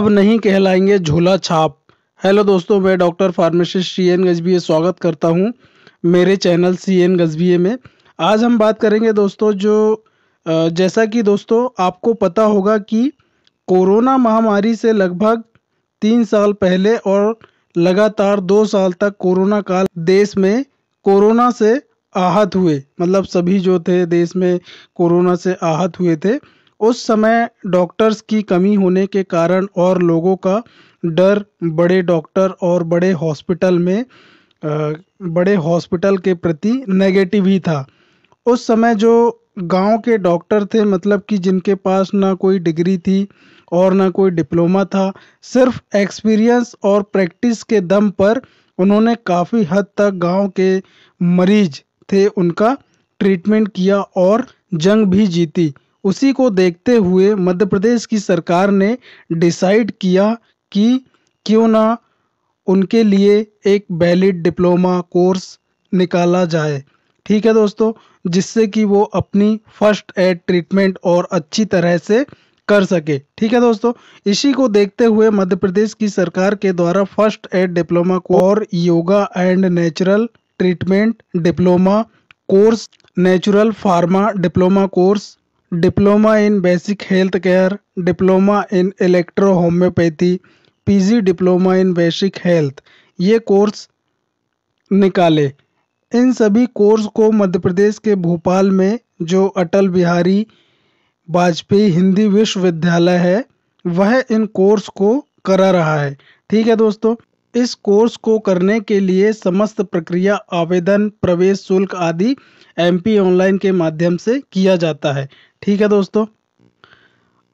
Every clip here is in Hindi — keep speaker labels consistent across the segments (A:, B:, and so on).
A: अब नहीं कहलाएंगे झूला छाप हेलो दोस्तों मैं डॉक्टर फार्मासिस्ट सी एन गजबीए स्वागत करता हूं मेरे चैनल सी एन गजबीए में आज हम बात करेंगे दोस्तों जो जैसा कि दोस्तों आपको पता होगा कि कोरोना महामारी से लगभग तीन साल पहले और लगातार दो साल तक कोरोना काल देश में कोरोना से आहत हुए मतलब सभी जो थे देश में कोरोना से आहत हुए थे उस समय डॉक्टर्स की कमी होने के कारण और लोगों का डर बड़े डॉक्टर और बड़े हॉस्पिटल में बड़े हॉस्पिटल के प्रति नेगेटिव ही था उस समय जो गांव के डॉक्टर थे मतलब कि जिनके पास ना कोई डिग्री थी और ना कोई डिप्लोमा था सिर्फ एक्सपीरियंस और प्रैक्टिस के दम पर उन्होंने काफ़ी हद तक गांव के मरीज थे उनका ट्रीटमेंट किया और जंग भी जीती उसी को देखते हुए मध्य प्रदेश की सरकार ने डिसाइड किया कि क्यों ना उनके लिए एक वैलिड डिप्लोमा कोर्स निकाला जाए ठीक है दोस्तों जिससे कि वो अपनी फर्स्ट एड ट्रीटमेंट और अच्छी तरह से कर सके ठीक है दोस्तों इसी को देखते हुए मध्य प्रदेश की सरकार के द्वारा फर्स्ट एड डिप्लोमा और yoga and natural treatment diploma course natural pharma diploma course diploma in basic health care diploma in electro homeopathy PG diploma in basic health ये कोर्स निकाले इन सभी कोर्स को मध्य प्रदेश के भोपाल में जो अटल बिहारी वाजपेयी हिंदी विश्वविद्यालय है वह इन कोर्स को करा रहा है ठीक है दोस्तों इस कोर्स को करने के लिए समस्त प्रक्रिया आवेदन प्रवेश शुल्क आदि एमपी ऑनलाइन के माध्यम से किया जाता है ठीक है दोस्तों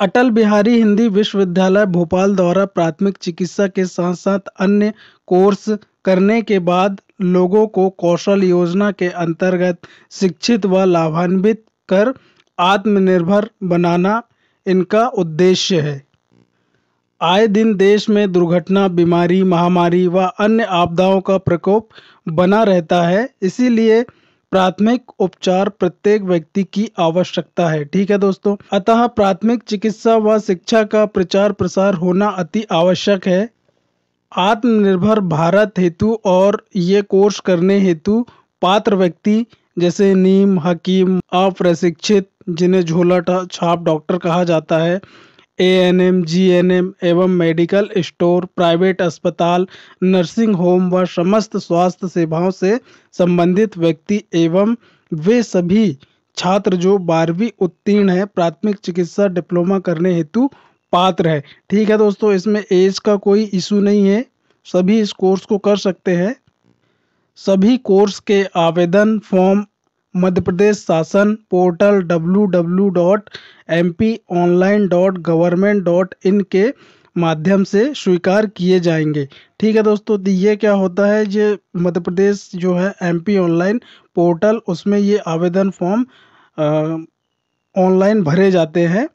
A: अटल बिहारी हिंदी विश्वविद्यालय भोपाल द्वारा प्राथमिक चिकित्सा के साथ साथ अन्य कोर्स करने के बाद लोगों को कौशल योजना के अंतर्गत शिक्षित व लाभान्वित कर आत्मनिर्भर बनाना इनका उद्देश्य है आए दिन देश में दुर्घटना बीमारी महामारी व अन्य आपदाओं का प्रकोप बना रहता है इसीलिए प्राथमिक उपचार प्रत्येक व्यक्ति की आवश्यकता है ठीक है दोस्तों अतः प्राथमिक चिकित्सा व शिक्षा का प्रचार प्रसार होना अति आवश्यक है आत्मनिर्भर भारत हेतु और ये कोर्स करने हेतु पात्र व्यक्ति जैसे नीम हकीम अप्रशिक्षित जिन्हें झोला छाप डॉक्टर कहा जाता है A N M G N M एवं मेडिकल स्टोर प्राइवेट अस्पताल नर्सिंग होम व समस्त स्वास्थ्य सेवाओं से संबंधित व्यक्ति एवं वे सभी छात्र जो बारहवीं उत्तीर्ण है प्राथमिक चिकित्सा डिप्लोमा करने हेतु पात्र है ठीक है दोस्तों इसमें एज का कोई इशू नहीं है सभी इस कोर्स को कर सकते हैं सभी कोर्स के आवेदन फॉर्म मध्य प्रदेश शासन portal W W dot M P online dot government dot in के माध्यम से स्वीकार किए जाएंगे ठीक है दोस्तों तो ये क्या होता है ये मध्य प्रदेश जो है एम पी ऑनलाइन पोर्टल उसमें ये आवेदन फॉर्म ऑनलाइन भरे जाते हैं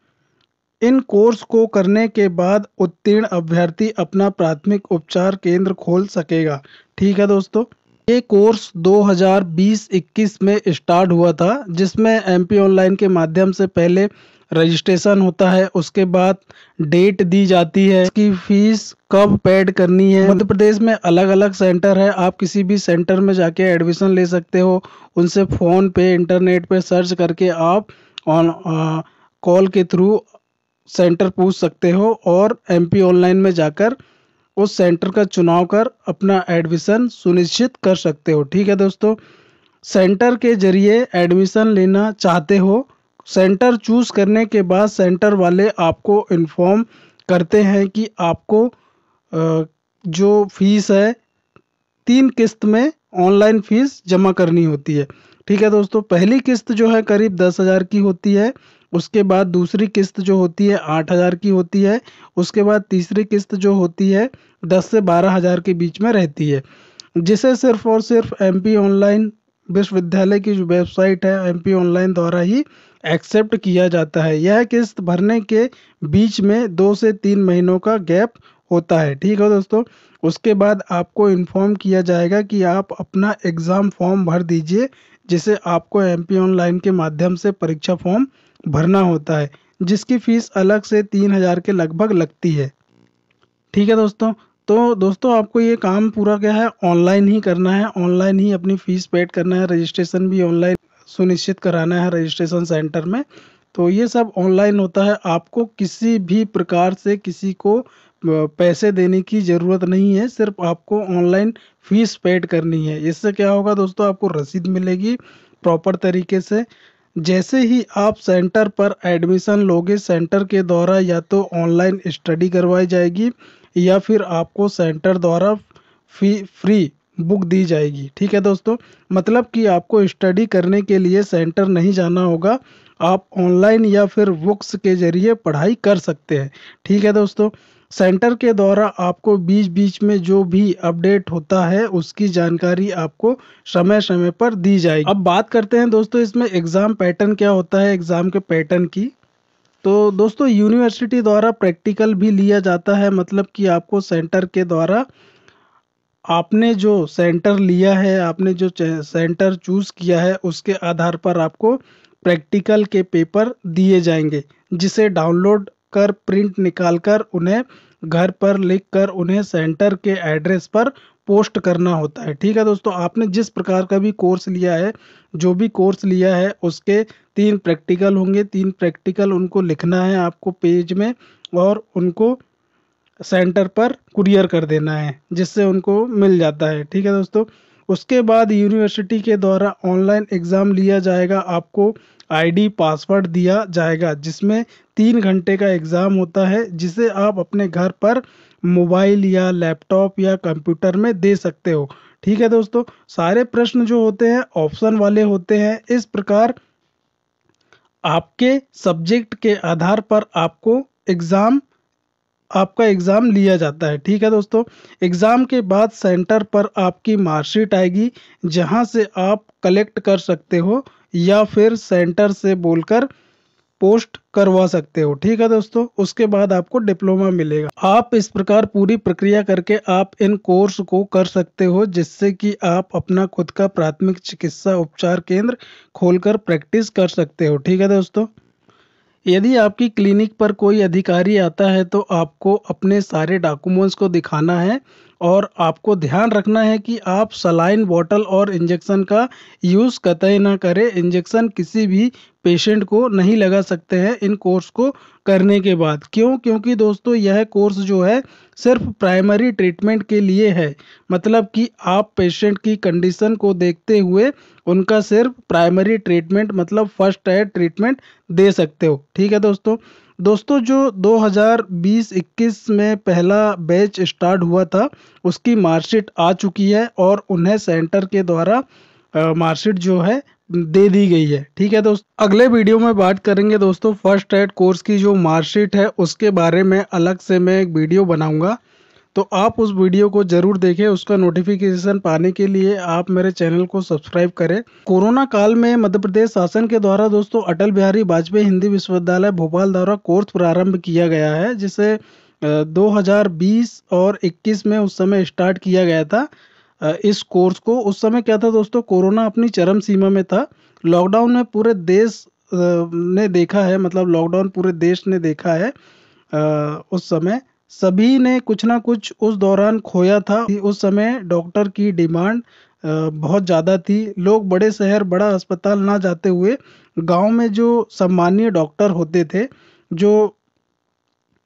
A: इन कोर्स को करने के बाद उत्तीर्ण अभ्यर्थी अपना प्राथमिक उपचार केंद्र खोल सकेगा ठीक है दोस्तों ये कोर्स 2020-21 में स्टार्ट हुआ था जिसमें एम ऑनलाइन के माध्यम से पहले रजिस्ट्रेशन होता है उसके बाद डेट दी जाती है कि फीस कब पेड करनी है मध्य प्रदेश में अलग अलग सेंटर है आप किसी भी सेंटर में जाके एडमिशन ले सकते हो उनसे फ़ोन पे इंटरनेट पे सर्च करके आप ऑन कॉल के थ्रू सेंटर पूछ सकते हो और एमपी ऑनलाइन में जाकर उस सेंटर का चुनाव कर अपना एडमिशन सुनिश्चित कर सकते हो ठीक है दोस्तों सेंटर के जरिए एडमिशन लेना चाहते हो सेंटर चूज़ करने के बाद सेंटर वाले आपको इन्फॉर्म करते हैं कि आपको जो फीस है तीन किस्त में ऑनलाइन फीस जमा करनी होती है ठीक है दोस्तों पहली किस्त जो है करीब दस हज़ार की होती है उसके बाद दूसरी किस्त जो होती है आठ हज़ार की होती है उसके बाद तीसरी किस्त जो होती है दस से बारह हज़ार के बीच में रहती है जिसे सिर्फ और सिर्फ एम पी ऑनलाइन विश्वविद्यालय की जो वेबसाइट है एम पी ऑनलाइन द्वारा ही एक्सेप्ट किया जाता है यह किस्त भरने के बीच में दो से तीन महीनों का गैप होता है ठीक है दोस्तों उसके बाद आपको इन्फॉर्म किया जाएगा कि आप अपना एग्ज़ाम फॉर्म भर दीजिए जिसे आपको एम ऑनलाइन के माध्यम से परीक्षा फॉर्म भरना होता है जिसकी फ़ीस अलग से तीन हज़ार के लगभग लगती है ठीक है दोस्तों तो दोस्तों आपको ये काम पूरा क्या है ऑनलाइन ही करना है ऑनलाइन ही अपनी फ़ीस पेड करना है रजिस्ट्रेशन भी ऑनलाइन सुनिश्चित कराना है रजिस्ट्रेशन सेंटर में तो ये सब ऑनलाइन होता है आपको किसी भी प्रकार से किसी को पैसे देने की ज़रूरत नहीं है सिर्फ आपको ऑनलाइन फीस पेड करनी है इससे क्या होगा दोस्तों आपको रसीद मिलेगी प्रॉपर तरीके से जैसे ही आप सेंटर पर एडमिशन लोगे सेंटर के द्वारा या तो ऑनलाइन स्टडी करवाई जाएगी या फिर आपको सेंटर द्वारा फी फ्री बुक दी जाएगी ठीक है दोस्तों मतलब कि आपको स्टडी करने के लिए सेंटर नहीं जाना होगा आप ऑनलाइन या फिर बुक्स के ज़रिए पढ़ाई कर सकते हैं ठीक है दोस्तों सेंटर के द्वारा आपको बीच बीच में जो भी अपडेट होता है उसकी जानकारी आपको समय समय पर दी जाएगी अब बात करते हैं दोस्तों इसमें एग्ज़ाम पैटर्न क्या होता है एग्ज़ाम के पैटर्न की तो दोस्तों यूनिवर्सिटी द्वारा प्रैक्टिकल भी लिया जाता है मतलब कि आपको सेंटर के द्वारा आपने जो सेंटर लिया है आपने जो सेंटर चूज़ किया है उसके आधार पर आपको प्रैक्टिकल के पेपर दिए जाएंगे जिसे डाउनलोड कर प्रिंट निकालकर उन्हें घर पर लिख कर उन्हें सेंटर के एड्रेस पर पोस्ट करना होता है ठीक है दोस्तों आपने जिस प्रकार का भी कोर्स लिया है जो भी कोर्स लिया है उसके तीन प्रैक्टिकल होंगे तीन प्रैक्टिकल उनको लिखना है आपको पेज में और उनको सेंटर पर कुरियर कर देना है जिससे उनको मिल जाता है ठीक है दोस्तों उसके बाद यूनिवर्सिटी के द्वारा ऑनलाइन एग्ज़ाम लिया जाएगा आपको आईडी पासवर्ड दिया जाएगा जिसमें तीन घंटे का एग्ज़ाम होता है जिसे आप अपने घर पर मोबाइल या लैपटॉप या कंप्यूटर में दे सकते हो ठीक है दोस्तों सारे प्रश्न जो होते हैं ऑप्शन वाले होते हैं इस प्रकार आपके सब्जेक्ट के आधार पर आपको एग्ज़ाम आपका एग्ज़ाम लिया जाता है ठीक है दोस्तों एग्ज़ाम के बाद सेंटर पर आपकी मार्कशीट आएगी जहां से आप कलेक्ट कर सकते हो या फिर सेंटर से बोलकर पोस्ट करवा सकते हो ठीक है दोस्तों उसके बाद आपको डिप्लोमा मिलेगा आप इस प्रकार पूरी प्रक्रिया करके आप इन कोर्स को कर सकते हो जिससे कि आप अपना खुद का प्राथमिक चिकित्सा उपचार केंद्र खोलकर प्रैक्टिस कर सकते हो ठीक है दोस्तों यदि आपकी क्लिनिक पर कोई अधिकारी आता है तो आपको अपने सारे डॉक्यूमेंट्स को दिखाना है और आपको ध्यान रखना है कि आप सलाइन बॉटल और इंजेक्शन का यूज़ कतई ना करें इंजेक्शन किसी भी पेशेंट को नहीं लगा सकते हैं इन कोर्स को करने के बाद क्यों क्योंकि दोस्तों यह कोर्स जो है सिर्फ प्राइमरी ट्रीटमेंट के लिए है मतलब कि आप पेशेंट की कंडीशन को देखते हुए उनका सिर्फ प्राइमरी ट्रीटमेंट मतलब फर्स्ट एड ट्रीटमेंट दे सकते हो ठीक है दोस्तों दोस्तों जो 2020-21 में पहला बैच स्टार्ट हुआ था उसकी मार्कशीट आ चुकी है और उन्हें सेंटर के द्वारा मार्कशीट जो है दे दी गई है ठीक है दोस्त अगले वीडियो में बात करेंगे दोस्तों फर्स्ट एड कोर्स की जो मार्कशीट है उसके बारे में अलग से मैं एक वीडियो बनाऊंगा तो आप उस वीडियो को जरूर देखें उसका नोटिफिकेशन पाने के लिए आप मेरे चैनल को सब्सक्राइब करें कोरोना काल में मध्य प्रदेश शासन के द्वारा दोस्तों अटल बिहारी वाजपेयी हिंदी विश्वविद्यालय भोपाल द्वारा कोर्स प्रारंभ किया गया है जिसे 2020 और 21 में उस समय स्टार्ट किया गया था इस कोर्स को उस समय क्या था दोस्तों कोरोना अपनी चरम सीमा में था लॉकडाउन में पूरे देश ने देखा है मतलब लॉकडाउन पूरे देश ने देखा है उस समय सभी ने कुछ ना कुछ उस दौरान खोया था उस समय डॉक्टर की डिमांड बहुत ज़्यादा थी लोग बड़े शहर बड़ा अस्पताल ना जाते हुए गांव में जो सम्मानीय डॉक्टर होते थे जो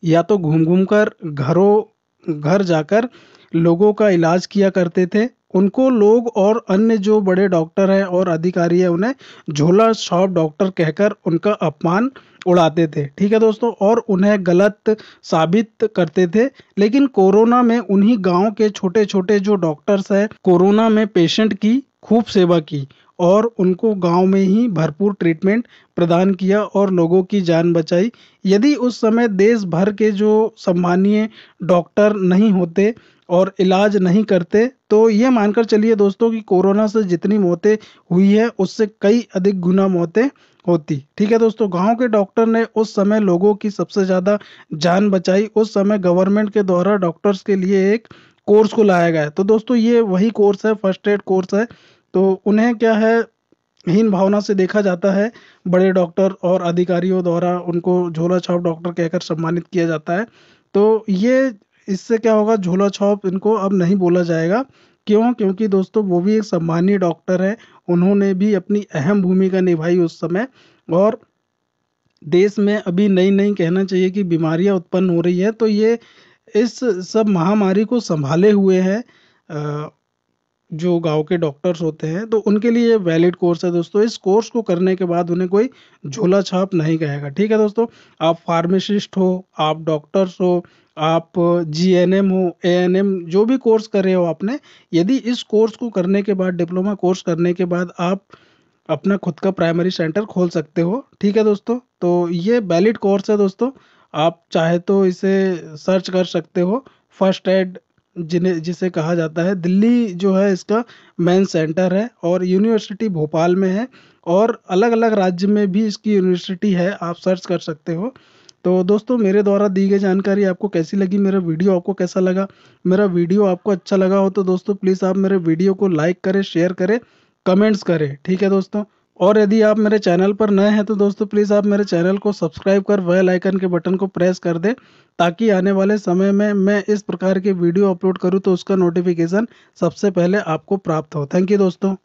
A: या तो घूम घूम कर घरों घर जाकर लोगों का इलाज किया करते थे उनको लोग और अन्य जो बड़े डॉक्टर हैं और अधिकारी हैं उन्हें झोला शॉप डॉक्टर कहकर उनका अपमान उड़ाते थे ठीक है दोस्तों और उन्हें गलत साबित करते थे लेकिन कोरोना में उन्हीं गांव के छोटे छोटे जो डॉक्टर्स हैं कोरोना में पेशेंट की खूब सेवा की और उनको गांव में ही भरपूर ट्रीटमेंट प्रदान किया और लोगों की जान बचाई यदि उस समय देश भर के जो सम्मानीय डॉक्टर नहीं होते और इलाज नहीं करते तो ये मानकर चलिए दोस्तों कि कोरोना से जितनी मौतें हुई है उससे कई अधिक गुना मौतें होती ठीक है दोस्तों गांव के डॉक्टर ने उस समय लोगों की सबसे ज़्यादा जान बचाई उस समय गवर्नमेंट के द्वारा डॉक्टर्स के लिए एक कोर्स को लाया गया तो दोस्तों ये वही कोर्स है फर्स्ट एड कोर्स है तो उन्हें क्या है हीन भावना से देखा जाता है बड़े डॉक्टर और अधिकारियों द्वारा उनको झोला छाप डॉक्टर कहकर सम्मानित किया जाता है तो ये इससे क्या होगा झोला छाप इनको अब नहीं बोला जाएगा क्यों क्योंकि दोस्तों वो भी एक सम्मानीय डॉक्टर हैं उन्होंने भी अपनी अहम भूमिका निभाई उस समय और देश में अभी नई नई कहना चाहिए कि बीमारियां उत्पन्न हो रही है तो ये इस सब महामारी को संभाले हुए हैं जो गांव के डॉक्टर्स होते हैं तो उनके लिए वैलिड कोर्स है दोस्तों इस कोर्स को करने के बाद उन्हें कोई झोला छाप नहीं कहेगा ठीक है दोस्तों आप फार्मासिस्ट हो आप डॉक्टर्स हो आप जी एन एम हो ए एन एम जो भी कोर्स कर रहे हो आपने यदि इस कोर्स को करने के बाद डिप्लोमा कोर्स करने के बाद आप अपना खुद का प्राइमरी सेंटर खोल सकते हो ठीक है दोस्तों तो ये वैलिड कोर्स है दोस्तों आप चाहे तो इसे सर्च कर सकते हो फर्स्ट एड जिन्हें जिसे कहा जाता है दिल्ली जो है इसका मेन सेंटर है और यूनिवर्सिटी भोपाल में है और अलग अलग राज्य में भी इसकी यूनिवर्सिटी है आप सर्च कर सकते हो तो दोस्तों मेरे द्वारा दी गई जानकारी आपको कैसी लगी मेरा वीडियो आपको कैसा लगा मेरा वीडियो आपको अच्छा लगा हो तो दोस्तों प्लीज़ आप मेरे वीडियो को लाइक करें शेयर करें कमेंट्स करें ठीक है दोस्तों और यदि आप मेरे चैनल पर नए हैं तो दोस्तों प्लीज़ आप मेरे चैनल को सब्सक्राइब कर वेल आइकन के बटन को प्रेस कर दें ताकि आने वाले समय में मैं इस प्रकार के वीडियो अपलोड करूं तो उसका नोटिफिकेशन सबसे पहले आपको प्राप्त हो थैंक यू दोस्तों